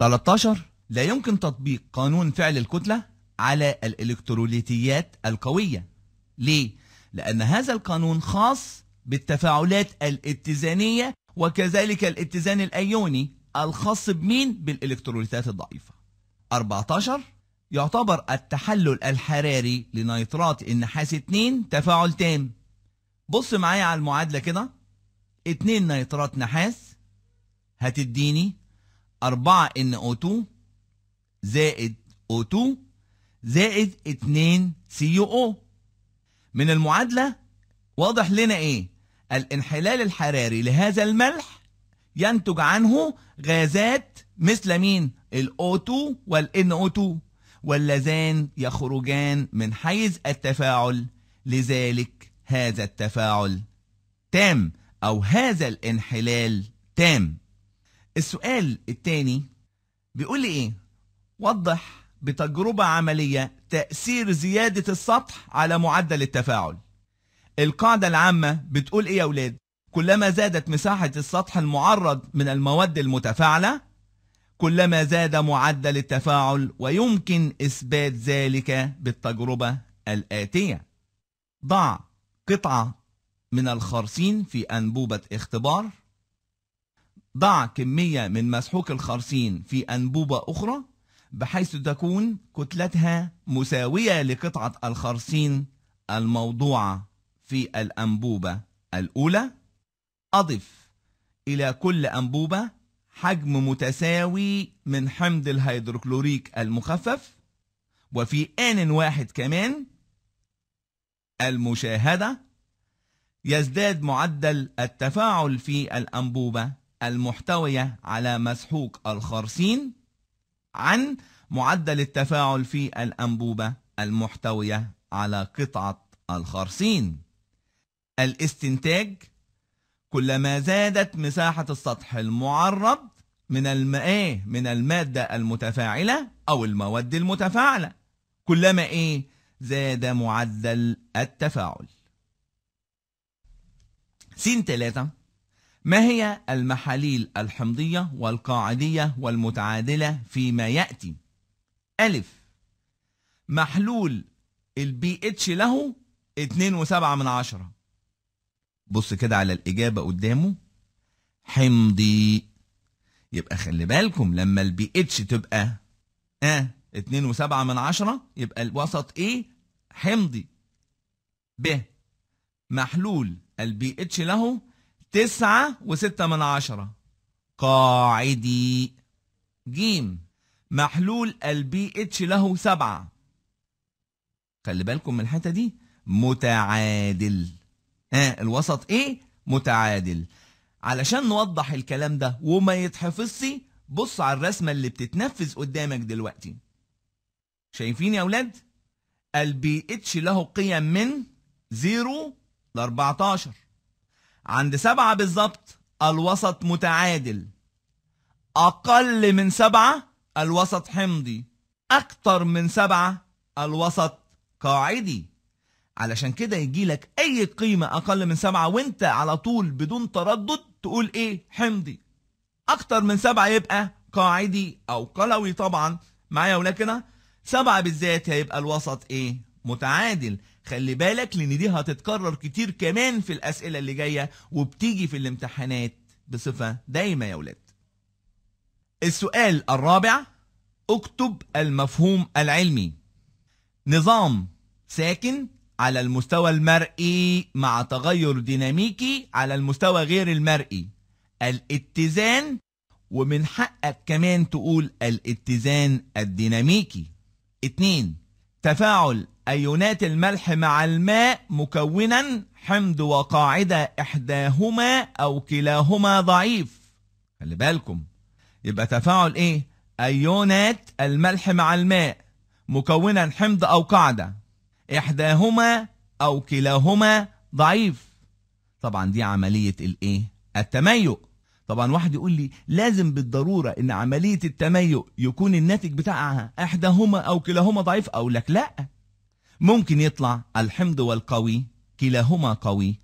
13 لا يمكن تطبيق قانون فعل الكتلة على الإلكتروليتيات القوية ليه؟ لأن هذا القانون خاص بالتفاعلات الاتزانية وكذلك الاتزان الأيوني الخاص بمين؟ بالإلكتروليتات الضعيفة 14 يعتبر التحلل الحراري لنيترات النحاس 2 تفاعل تام بص معايا على المعادلة كده 2 نيترات نحاس هتديني 4 NO2 زائد O2 زائد 2 COO من المعادلة واضح لنا ايه الانحلال الحراري لهذا الملح ينتج عنه غازات مثل مين الO2 والNO2 واللذان يخرجان من حيز التفاعل لذلك هذا التفاعل تام أو هذا الانحلال تام السؤال الثاني بيقول لي ايه وضح بتجربة عملية تأثير زيادة السطح على معدل التفاعل القاعدة العامة بتقول ايه يا ولاد كلما زادت مساحة السطح المعرض من المواد المتفاعلة كلما زاد معدل التفاعل ويمكن إثبات ذلك بالتجربة الآتية ضع قطعة من الخرسين في أنبوبة اختبار ضع كمية من مسحوق الخرسين في أنبوبة أخرى بحيث تكون كتلتها مساوية لقطعة الخرسين الموضوعة في الأنبوبة الأولى أضف إلى كل أنبوبة حجم متساوي من حمض الهيدروكلوريك المخفف وفي آن واحد كمان المشاهدة يزداد معدل التفاعل في الأنبوبة المحتوية على مسحوق الخرسين عن معدل التفاعل في الأنبوبة المحتوية على قطعة الخرسين الاستنتاج كلما زادت مساحة السطح المعرض من الماء من المادة المتفاعلة أو المواد المتفاعلة كلما إيه زاد معدل التفاعل سين ثلاثة ما هي المحاليل الحمضية والقاعدية والمتعادلة فيما يأتي؟ ألف محلول البي اتش له 2.7 من عشرة بص كده على الإجابة قدامه حمضي يبقى خلي بالكم لما البي اتش تبقى اه 2.7 من عشرة يبقى الوسط ايه حمضي ب محلول البي اتش له تسعة وستة من عشرة قاعدي جيم محلول البي اتش له سبعة خلي بالكم من الحتة دي متعادل ها الوسط ايه متعادل علشان نوضح الكلام ده وما يتحفظش بص على الرسمة اللي بتتنفذ قدامك دلوقتي شايفين يا اولاد البي اتش له قيم من 0 ل 14 عند سبعة بالظبط الوسط متعادل أقل من سبعة الوسط حمضي أكتر من سبعة الوسط قاعدي علشان كده يجيلك أي قيمة أقل من سبعة وأنت على طول بدون تردد تقول إيه حمضي أكتر من سبعة يبقى قاعدي أو قلوي طبعا معايا ولكن سبعة بالذات هيبقى الوسط إيه متعادل خلي بالك لان دي هتتكرر كتير كمان في الاسئله اللي جايه وبتيجي في الامتحانات بصفه دايمه يا ولاد السؤال الرابع اكتب المفهوم العلمي نظام ساكن على المستوى المرئي مع تغير ديناميكي على المستوى غير المرئي الاتزان ومن حقك كمان تقول الاتزان الديناميكي اتنين تفاعل أيونات الملح مع الماء مكونا حمض وقاعدة إحداهما أو كلاهما ضعيف خلي بالكم يبقى تفاعل إيه؟ أيونات الملح مع الماء مكونا حمض أو قاعدة إحداهما أو كلاهما ضعيف طبعا دي عملية الإيه؟ التميؤ طبعا واحد يقول لي لازم بالضرورة ان عملية التميؤ يكون الناتج بتاعها احداهما او كلاهما ضعيف اقول لك لا ممكن يطلع الحمض والقوي كلاهما قوي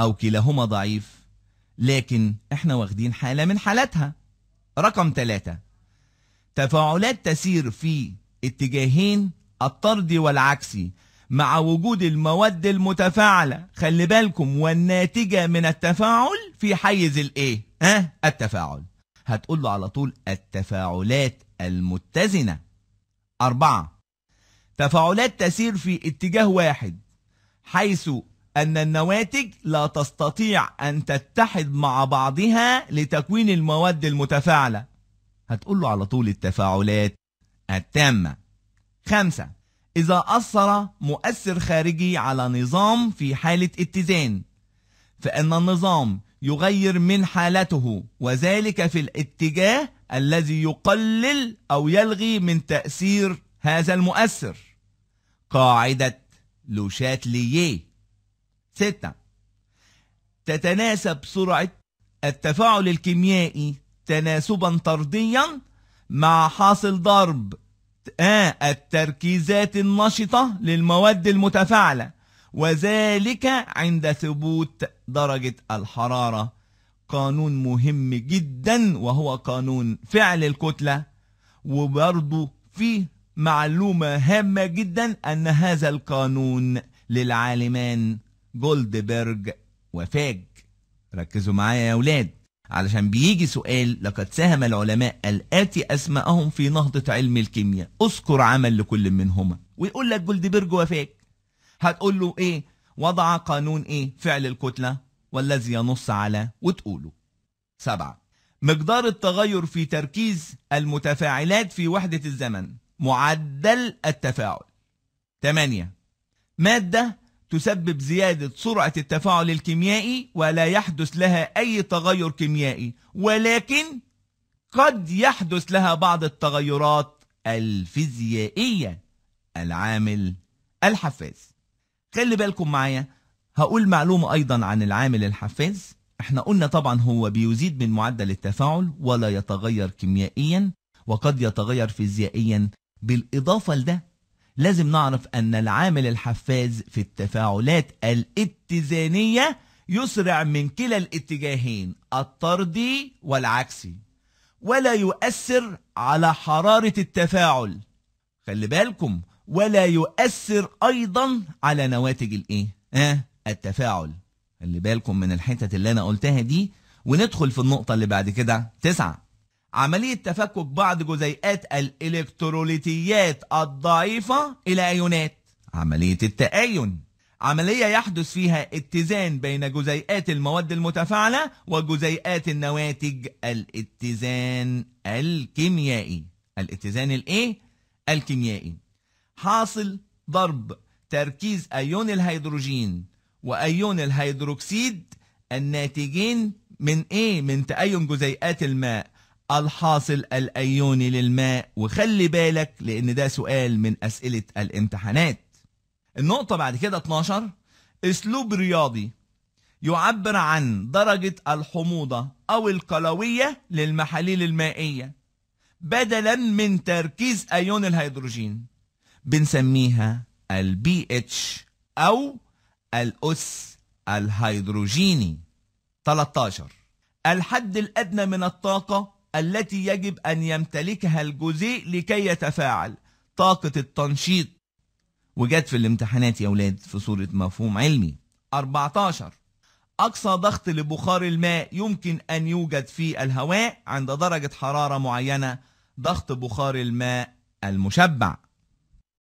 أو كلاهما ضعيف لكن احنا واخدين حالة من حالاتها رقم ثلاثة تفاعلات تسير في اتجاهين الطرد والعكسي مع وجود المواد المتفاعلة خلي بالكم والناتجة من التفاعل في حيز الايه ها أه؟ التفاعل هتقول له على طول التفاعلات المتزنة أربعة تفاعلات تسير في اتجاه واحد حيث أن النواتج لا تستطيع أن تتحد مع بعضها لتكوين المواد المتفاعلة هتقول له على طول التفاعلات التامة خمسة إذا أثر مؤثر خارجي على نظام في حالة اتزان فإن النظام يغير من حالته وذلك في الاتجاه الذي يقلل أو يلغي من تأثير هذا المؤثر قاعدة لوشاتلييه ستة تتناسب سرعة التفاعل الكيميائي تناسبا طرديا مع حاصل ضرب التركيزات النشطة للمواد المتفاعلة وذلك عند ثبوت درجة الحرارة قانون مهم جدا وهو قانون فعل الكتلة وبرضه فيه معلومة هامة جدا أن هذا القانون للعالمان جولدبرج وفاج ركزوا معايا يا أولاد علشان بيجي سؤال لقد ساهم العلماء الآتي أسماءهم في نهضة علم الكيمياء اذكر عمل لكل منهما ويقول لك جولدبرج وفاج هتقول له إيه وضع قانون إيه فعل الكتلة والذي ينص على وتقوله سبعة مقدار التغير في تركيز المتفاعلات في وحدة الزمن معدل التفاعل 8 مادة تسبب زيادة سرعة التفاعل الكيميائي ولا يحدث لها أي تغير كيميائي ولكن قد يحدث لها بعض التغيرات الفيزيائية العامل الحفاز خلي بالكم معايا هقول معلومة أيضا عن العامل الحفاز احنا قلنا طبعا هو بيزيد من معدل التفاعل ولا يتغير كيميائيا وقد يتغير فيزيائيا بالإضافة لده لازم نعرف أن العامل الحفاز في التفاعلات الاتزانية يسرع من كلا الاتجاهين الطردي والعكسي ولا يؤثر على حرارة التفاعل خلي بالكم ولا يؤثر أيضا على نواتج الإيه؟ آه التفاعل خلي بالكم من الحتت اللي أنا قلتها دي وندخل في النقطة اللي بعد كده تسعة عملية تفكك بعض جزيئات الإلكتروليتيات الضعيفة إلى أيونات عملية التآين عملية يحدث فيها اتزان بين جزيئات المواد المتفاعلة وجزيئات النواتج الاتزان الكيميائي الاتزان الايه؟ الكيميائي حاصل ضرب تركيز أيون الهيدروجين وأيون الهيدروكسيد الناتجين من ايه؟ من تأين جزيئات الماء الحاصل الايوني للماء وخلي بالك لان ده سؤال من اسئله الامتحانات النقطه بعد كده 12 اسلوب رياضي يعبر عن درجه الحموضه او القلويه للمحاليل المائيه بدلا من تركيز ايون الهيدروجين بنسميها البي اتش او الاس الهيدروجيني 13 الحد الادنى من الطاقه التي يجب أن يمتلكها الجزيء لكي يتفاعل طاقة التنشيط وجت في الامتحانات يا ولاد في صورة مفهوم علمي 14 أقصى ضغط لبخار الماء يمكن أن يوجد في الهواء عند درجة حرارة معينة ضغط بخار الماء المشبع